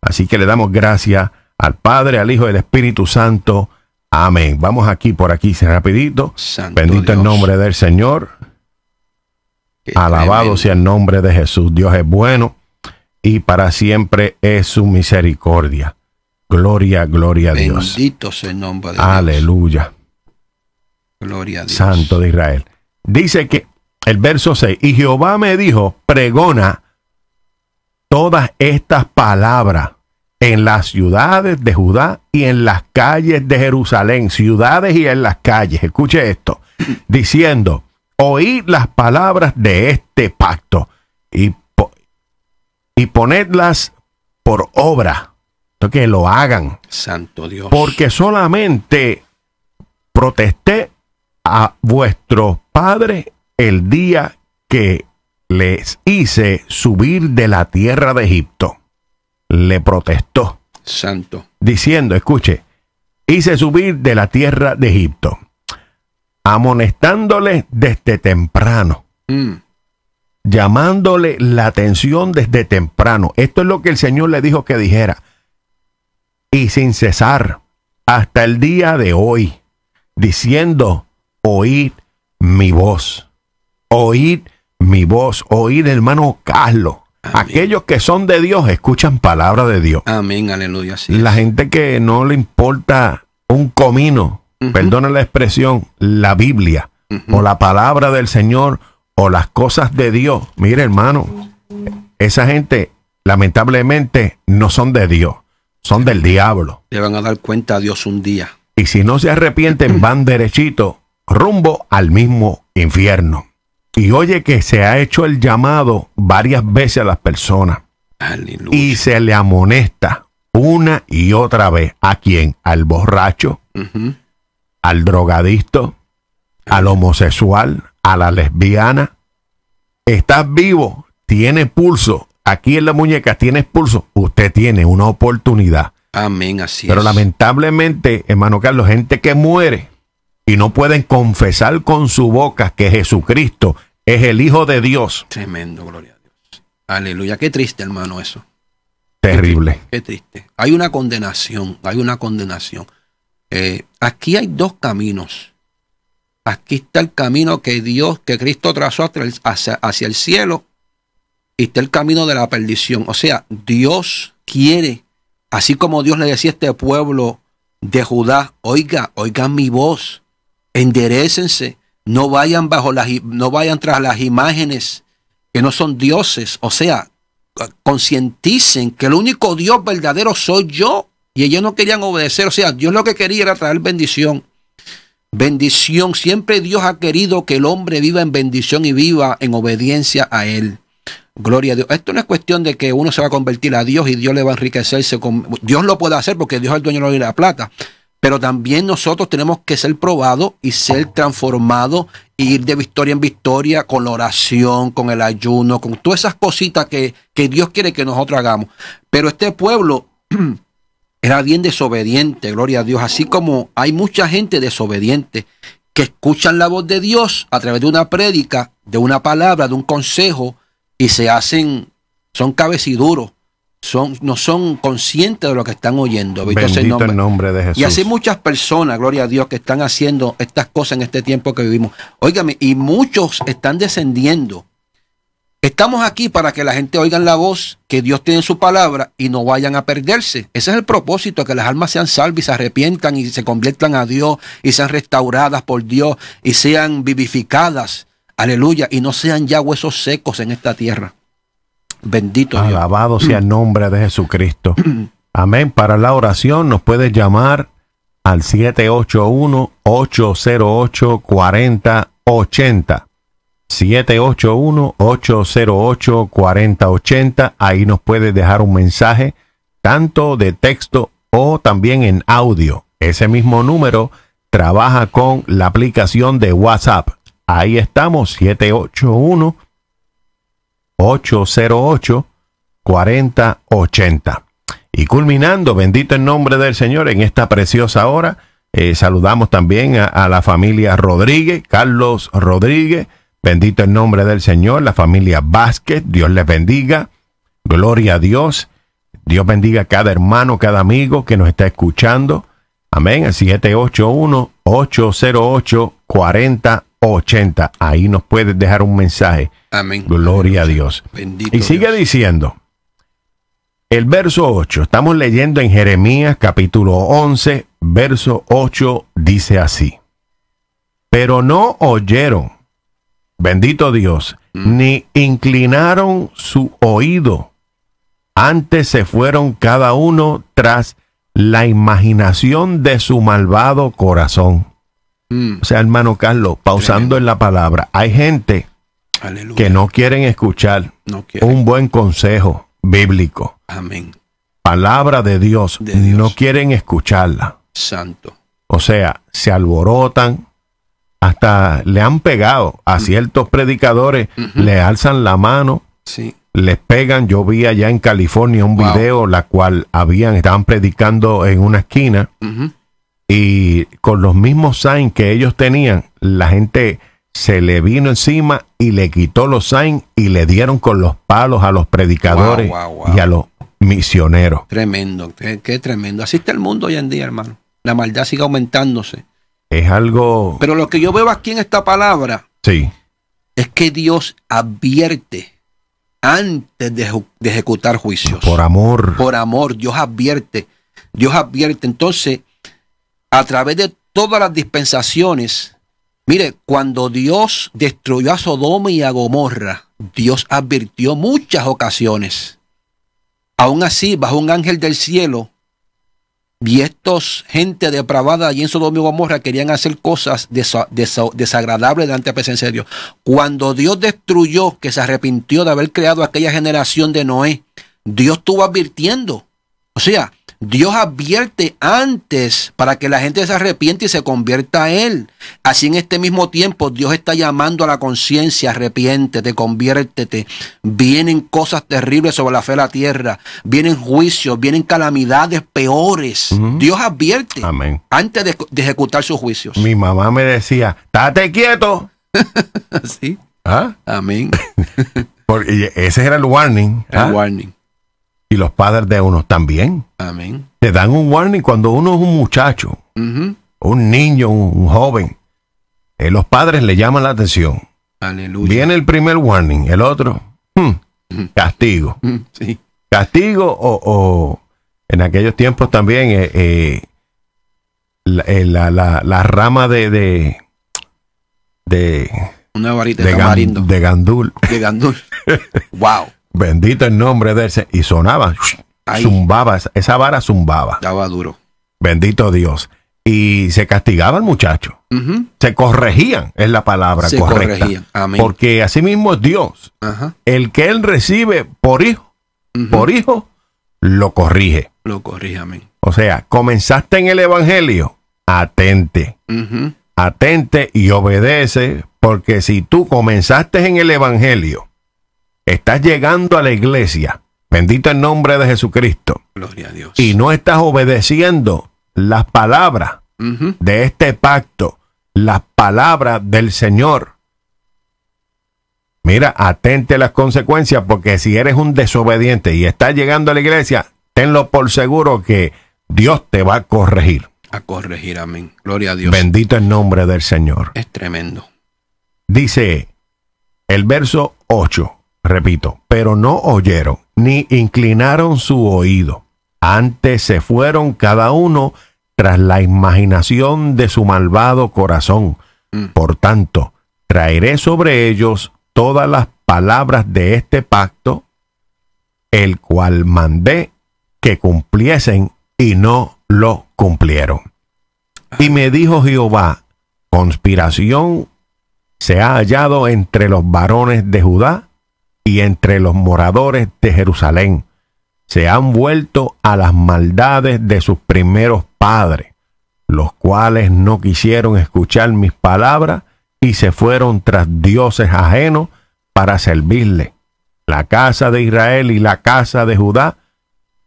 Así que le damos gracias al Padre, al Hijo y al Espíritu Santo Amén. Vamos aquí por aquí rapidito. Bendito el nombre del Señor. Alabado sea el nombre de Jesús. Dios es bueno y para siempre es su misericordia. Gloria, gloria a Dios. Bendito sea el nombre de Aleluya. Gloria a Dios. Santo de Israel. Dice que el verso 6, y Jehová me dijo, pregona todas estas palabras en las ciudades de Judá y en las calles de Jerusalén, ciudades y en las calles. Escuche esto, diciendo, oíd las palabras de este pacto y, y ponedlas por obra, que lo hagan. Santo Dios. Porque solamente protesté a vuestros padres el día que les hice subir de la tierra de Egipto le protestó. Santo. Diciendo, escuche, hice subir de la tierra de Egipto, amonestándole desde temprano, mm. llamándole la atención desde temprano. Esto es lo que el Señor le dijo que dijera. Y sin cesar, hasta el día de hoy, diciendo, oíd mi voz, oíd mi voz, oíd hermano Carlos Aquellos que son de Dios escuchan palabra de Dios. Amén, aleluya. la gente que no le importa un comino, perdona la expresión, la Biblia o la palabra del Señor o las cosas de Dios. Mire, hermano, esa gente lamentablemente no son de Dios, son del diablo. Le van a dar cuenta a Dios un día. Y si no se arrepienten, (clears throat) van derechito rumbo al mismo infierno. Y oye que se ha hecho el llamado varias veces a las personas. Y se le amonesta una y otra vez. ¿A quién? Al borracho, al drogadicto, al homosexual, a la lesbiana. Estás vivo, tienes pulso. Aquí en la muñeca tienes pulso. Usted tiene una oportunidad. Amén, así Pero lamentablemente, hermano Carlos, gente que muere y no pueden confesar con su boca que Jesucristo es el Hijo de Dios. Tremendo, gloria a Dios. Aleluya. Qué triste, hermano, eso. Terrible. Qué, triste. Hay una condenación, hay una condenación. Eh, aquí hay dos caminos. Aquí está el camino que Dios, que Cristo trazó hacia, hacia el cielo. Y está el camino de la perdición. O sea, Dios quiere, así como Dios le decía a este pueblo de Judá, oiga, oigan mi voz, enderecense no vayan, bajo las, no vayan tras las imágenes que no son dioses. O sea, concienticen que el único Dios verdadero soy yo. Y ellos no querían obedecer. O sea, Dios lo que quería era traer bendición. Bendición. Siempre Dios ha querido que el hombre viva en bendición y viva en obediencia a Él. Gloria a Dios. Esto no es cuestión de que uno se va a convertir a Dios y Dios le va a enriquecerse. Dios lo puede hacer porque Dios es el dueño de la plata pero también nosotros tenemos que ser probados y ser transformados, e ir de victoria en victoria con la oración, con el ayuno, con todas esas cositas que, Dios quiere que nosotros hagamos. Pero este pueblo (clears throat) era bien desobediente, gloria a Dios, así como hay mucha gente desobediente que escuchan la voz de Dios a través de una prédica, de una palabra, de un consejo, y se hacen, son cabeciduros son, no son conscientes de lo que están oyendo. Bendito el nombre. de Jesús. Y así muchas personas, gloria a Dios, que están haciendo estas cosas en este tiempo que vivimos. Óigame, y muchos están descendiendo. Estamos aquí para que la gente oiga la voz que Dios tiene en su palabra y no vayan a perderse. Ese es el propósito, que las almas sean salvas y se arrepientan y se conviertan a Dios y sean restauradas por Dios y sean vivificadas. Aleluya. Y no sean ya huesos secos en esta tierra. Bendito Dios. Alabado sea el nombre de Jesucristo. (clears throat) Amén. Para la oración nos puedes llamar al 781-808-4080. 781-808-4080. Ahí nos puedes dejar un mensaje, tanto de texto o también en audio. Ese mismo número trabaja con la aplicación de WhatsApp. Ahí estamos, 781 808 4080. Y culminando, bendito el nombre del Señor en esta preciosa hora, eh, saludamos también a, a, la familia Rodríguez, Carlos Rodríguez, bendito el nombre del Señor, la familia Vázquez, Dios les bendiga, gloria a Dios, Dios bendiga a cada hermano, cada amigo que nos está escuchando. Amén, al 781-808-4080. Ahí nos puedes dejar un mensaje. Amén. Gloria a Dios. y sigue diciendo, el verso 8, estamos leyendo en Jeremías capítulo 11, verso 8, dice así, pero no oyeron, bendito Dios, mm. ni inclinaron su oído, antes se fueron cada uno tras la imaginación de su malvado corazón Mm. O sea, hermano Carlos, pausando en la palabra, hay gente que no quieren escuchar un buen consejo bíblico. Amén. Palabra de Dios, y no quieren escucharla. Santo. O sea, se alborotan, hasta le han pegado a mm. ciertos predicadores, le alzan la mano. Sí les pegan. Yo vi allá en California un video la cual habían, estaban predicando en una esquina y con los mismos signs que ellos tenían, la gente se le vino encima y le quitó los signs y le dieron con los palos a los predicadores y a los misioneros. Tremendo, qué, tremendo. Así está el mundo hoy en día, hermano. La maldad sigue aumentándose. Es algo... Pero lo que yo veo aquí en esta palabra sí. es que Dios advierte antes de, de ejecutar juicios. Por amor. Por amor, Dios advierte. Dios advierte. Entonces, a través de todas las dispensaciones. Mire, cuando Dios destruyó a Sodoma y a Gomorra, Dios advirtió muchas ocasiones. Aún así, bajo un ángel del cielo, y estos gente depravada allí en Sodoma y Gomorra querían hacer cosas desagradables delante de la presencia de Dios. Cuando Dios destruyó, que se arrepintió de haber creado aquella generación de Noé, Dios estuvo advirtiendo. O sea, Dios advierte antes para que la gente se arrepiente y se convierta a Él. Así en este mismo tiempo Dios está llamando a la conciencia, arrepiéntete, conviértete. Vienen cosas terribles sobre la fe de la tierra, vienen juicios, vienen calamidades peores. Dios advierte antes de, ejecutar sus juicios. Mi mamá me decía, ¡tate quieto. (laughs) sí. ¿Ah? Amén. (laughs) Porque ese era el warning. El ¿ah? warning y los padres de unos también. Amén. Te dan un warning cuando uno es un muchacho, un niño, un, joven. Eh, los padres le llaman la atención. Aleluya. Viene el primer warning, el otro, hmm, castigo. Sí. Castigo o, en aquellos tiempos también eh, eh, la, rama de, de, de una varita de, de, gandul. De gandul. (laughs) wow. Bendito el nombre de ese. Y sonaba, zumbaba, esa vara zumbaba. Daba duro. Bendito Dios. Y se castigaban muchachos, Se corregían, es la palabra se Corregían. Porque así mismo es Dios. El que él recibe por hijo, por hijo, lo corrige. Lo corrige, amén. O sea, comenzaste en el Evangelio, atente. Atente y obedece, porque si tú comenzaste en el Evangelio Estás llegando a la iglesia. Bendito el nombre de Jesucristo. Gloria a Dios. Y no estás obedeciendo las palabras de este pacto, las palabras del Señor. Mira, atente a las consecuencias, porque si eres un desobediente y estás llegando a la iglesia, tenlo por seguro que Dios te va a corregir. A corregir, amén. Gloria a Dios. Bendito el nombre del Señor. Es tremendo. Dice el verso 8 repito, pero no oyeron, ni inclinaron su oído. Antes se fueron cada uno tras la imaginación de su malvado corazón. Mm. Por tanto, traeré sobre ellos todas las palabras de este pacto, el cual mandé que cumpliesen y no lo cumplieron. Ah. Y me dijo Jehová, conspiración se ha hallado entre los varones de Judá y entre los moradores de Jerusalén. Se han vuelto a las maldades de sus primeros padres, los cuales no quisieron escuchar mis palabras y se fueron tras dioses ajenos para servirle. La casa de Israel y la casa de Judá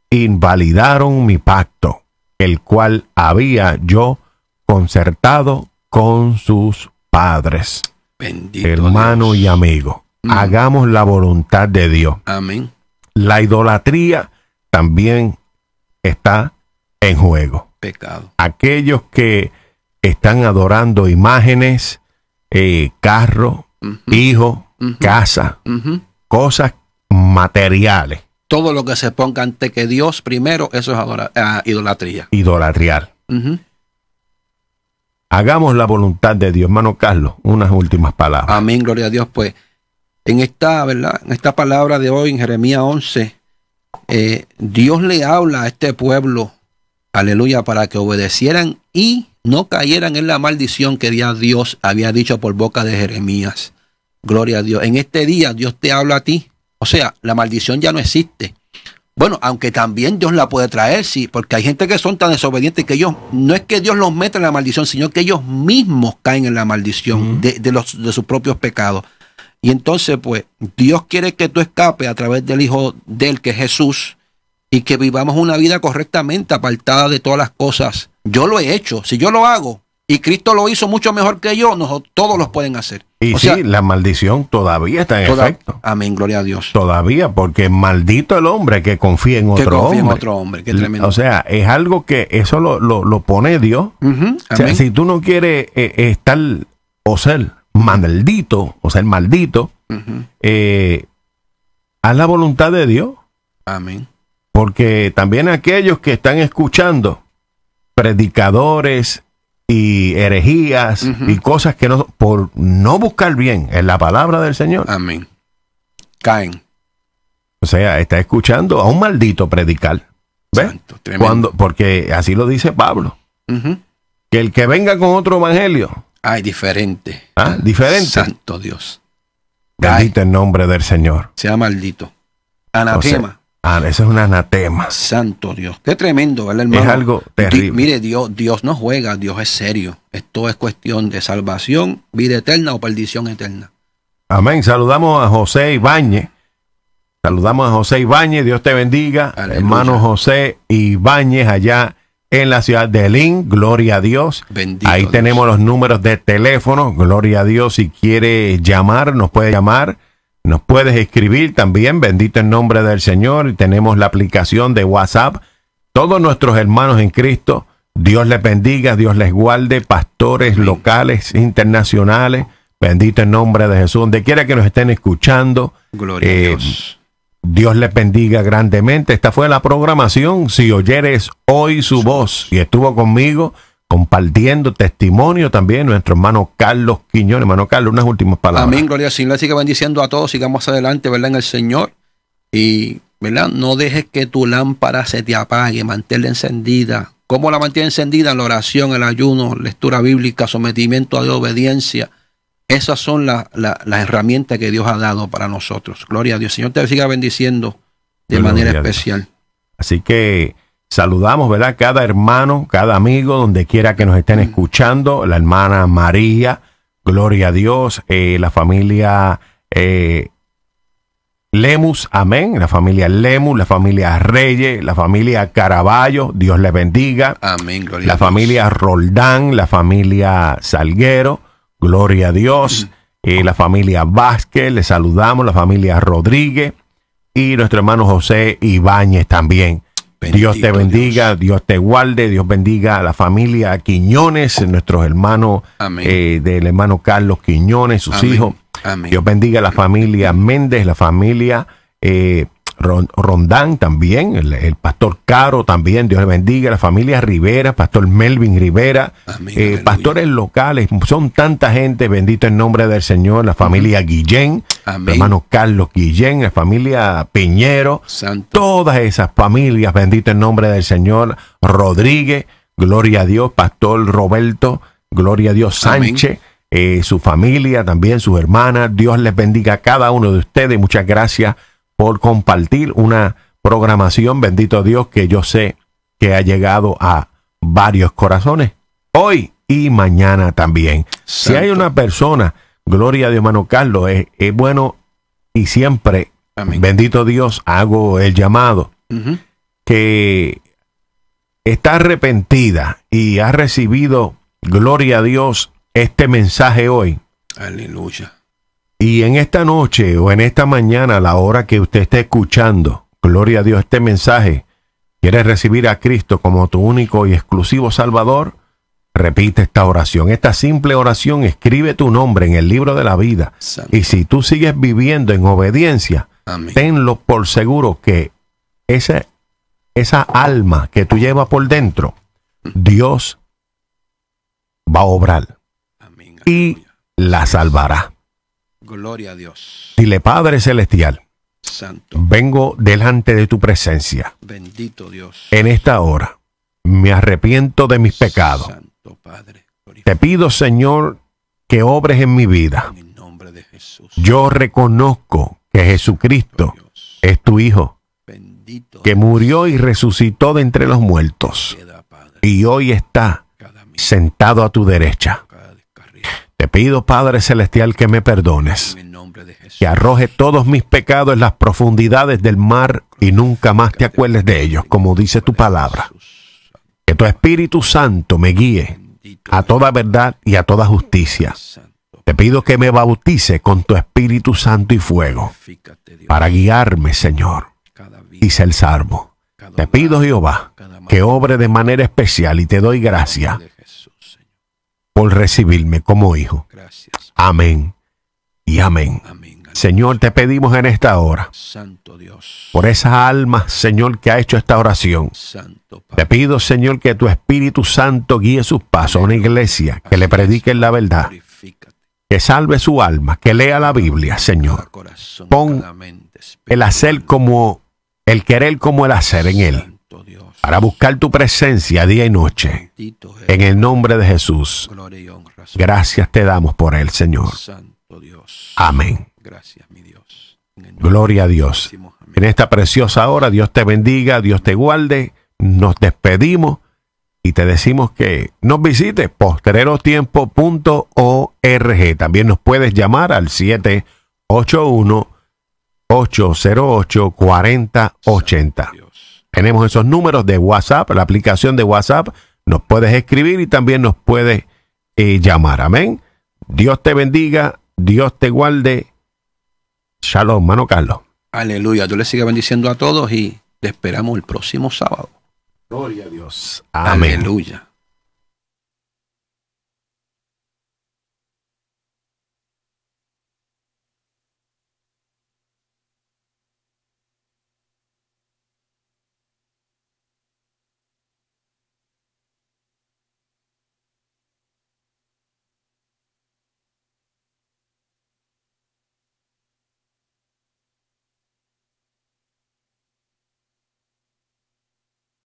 invalidaron mi pacto, el cual había yo concertado con sus padres. hermano y amigo. Mm. hagamos la voluntad de Dios. Amén. La idolatría también está en juego. Pecado. Aquellos que están adorando imágenes, eh, carro, hijo, casa, cosas materiales. Todo lo que se ponga ante que Dios primero, eso es ah, idolatría. Idolatriar. Hagamos la voluntad de Dios. Hermano Carlos, unas últimas palabras. Amén, gloria a Dios. Pues en esta, ¿verdad? En esta palabra de hoy, en Jeremías 11, eh, Dios le habla a este pueblo, aleluya, para que obedecieran y no cayeran en la maldición que Dios había dicho por boca de Jeremías. Gloria a Dios. En este día Dios te habla a ti. O sea, la maldición ya no existe. Bueno, aunque también Dios la puede traer, sí, porque hay gente que son tan desobedientes que ellos, no es que Dios los meta en la maldición, sino que ellos mismos caen en la maldición de, de, los, de sus propios pecados. Y entonces, pues, Dios quiere que tú escapes a través del Hijo del que es Jesús, y que vivamos una vida correctamente, apartada de todas las cosas. Yo lo he hecho. Si yo lo hago y Cristo lo hizo mucho mejor que yo, todos los pueden hacer. Y o sí, la maldición todavía está en efecto. Amén, gloria a Dios. Todavía, porque maldito el hombre que confía en otro hombre. En tremendo. O sea, es algo que eso lo, lo, pone Dios. o sea, si tú no quieres eh, estar o ser maldito, o sea, el maldito, eh, a la voluntad de Dios. Amén. Porque también aquellos que están escuchando predicadores y herejías y cosas que no, por no buscar bien en la palabra del Señor. Amén. Caen. O sea, está escuchando a un maldito predicar. ¿Ves? Cuando, porque así lo dice Pablo. Que el que venga con otro evangelio, Ay, diferente. ¿Ah? Diferente. Santo Dios. Bendito el nombre del Señor. Sea maldito. Anatema. Ah, eso es un anatema. Santo Dios. Qué tremendo, ¿verdad, hermano? Es algo terrible. mire, Dios, Dios no juega, Dios es serio. Esto es cuestión de salvación, vida eterna o perdición eterna. Amén. Saludamos a José Ibáñez. Saludamos a José Ibáñez. Dios te bendiga. Hermano José Ibáñez, allá en la ciudad de Elín, Gloria a Dios. Ahí tenemos los números de teléfono. Gloria a Dios. Si quiere llamar, nos puede llamar. Nos puedes escribir también. Bendito el nombre del Señor. Tenemos la aplicación de WhatsApp. Todos nuestros hermanos en Cristo. Dios les bendiga, Dios les guarde, pastores locales, internacionales. Bendito el nombre de Jesús. Donde quiera que nos estén escuchando. Gloria a eh, Dios Dios les bendiga grandemente. Esta fue la programación. Si oyeres hoy su voz y estuvo conmigo compartiendo testimonio también nuestro hermano Carlos Quiñón. Hermano Carlos, unas últimas palabras. Amén, gloria al Señor. sigue bendiciendo a todos, sigamos adelante, ¿verdad? En el Señor. Y, ¿verdad? No dejes que tu lámpara se te apague, manténla encendida. ¿Cómo la mantiene encendida? la oración, el ayuno, lectura bíblica, sometimiento a la obediencia esas son las herramientas que Dios ha dado para nosotros. Gloria a Dios. Señor te siga bendiciendo de manera especial. Así que saludamos, ¿verdad? Cada hermano, cada amigo, donde quiera que nos estén mm. escuchando, la hermana María, Gloria a Dios, eh, la familia eh, Lemus, amén, la familia Lemus, la familia Reyes, la familia Caraballo, Dios les bendiga. Amén, gloria La familia Roldán, la familia Salguero Gloria a Dios. Mm. Eh, la familia Vázquez, le saludamos, la familia Rodríguez y nuestro hermano José Ibáñez también. Dios te bendiga, Dios. te guarde, Dios bendiga a la familia Quiñones, nuestros hermanos eh, del hermano Carlos Quiñones, sus hijos. Dios bendiga a la familia Méndez, la familia eh, Rondán también, el, pastor Caro también, Dios le bendiga, la familia Rivera, pastor Melvin Rivera, eh, pastores locales, son tanta gente, bendito el nombre del Señor, la familia Guillén, hermano Carlos Guillén, la familia Piñero, todas esas familias, bendito el nombre del Señor, Rodríguez, gloria a Dios, pastor Roberto, gloria a Dios Sánchez. Eh, su familia, también sus hermanas. Dios les bendiga a cada uno de ustedes. Muchas gracias por compartir una programación, bendito Dios, que yo sé que ha llegado a varios corazones hoy y mañana también. Si hay una persona, gloria a Dios, hermano Carlos, es, bueno y siempre, bendito Dios, hago el llamado, que está arrepentida y ha recibido, gloria a Dios, este mensaje hoy. Aleluya. Y en esta noche o en esta mañana, a la hora que usted esté escuchando, gloria a Dios, este mensaje, ¿quieres recibir a Cristo como tu único y exclusivo Salvador? Repite esta oración, esta simple oración, escribe tu nombre en el libro de la vida. Y si tú sigues viviendo en obediencia, tenlo por seguro que esa, esa alma que tú llevas por dentro, Dios va a obrar y la salvará. Gloria a Dios. Dile, Padre Celestial. Santo. Vengo delante de tu presencia. Bendito Dios. En esta hora me arrepiento de mis pecados. Te pido, Señor, que obres en mi vida. Yo reconozco que Jesucristo es tu Hijo, que murió y resucitó de entre los muertos. y hoy está sentado a tu derecha. Te pido, Padre Celestial, que me perdones, que arroje todos mis pecados en las profundidades del mar y nunca más te acuerdes de ellos, como dice tu palabra. Que tu Espíritu Santo me guíe a toda verdad y a toda justicia. Te pido que me bautice con tu Espíritu Santo y fuego para guiarme, Señor. Dice el Salmo. Te pido, Jehová, que obre de manera especial y te doy gracia por recibirme como hijo. Amén y amén. Señor, te pedimos en esta hora, Santo por esa alma, Señor, que ha hecho esta oración. te pido, Señor, que tu Espíritu Santo guíe sus pasos a una iglesia que le predique la verdad, que salve su alma, que lea la Biblia, Señor. Pon el hacer como el querer como el hacer en él para buscar tu presencia día y noche. En el nombre de Jesús. Gracias te damos por él, Señor. Amén. Gracias, mi Dios. Gloria a Dios. En esta preciosa hora, Dios te bendiga, Dios te guarde. Nos despedimos y te decimos que nos visites postrerotiempo.org. También nos puedes llamar al 781 808 4080. Tenemos esos números de WhatsApp, la aplicación de WhatsApp. Nos puedes escribir y también nos puedes eh, llamar. Amén. Dios te bendiga, Dios te guarde. Shalom, mano Carlos. Aleluya. Dios le siga bendiciendo a todos y te esperamos el próximo sábado. Gloria a Dios. Amén. Aleluya.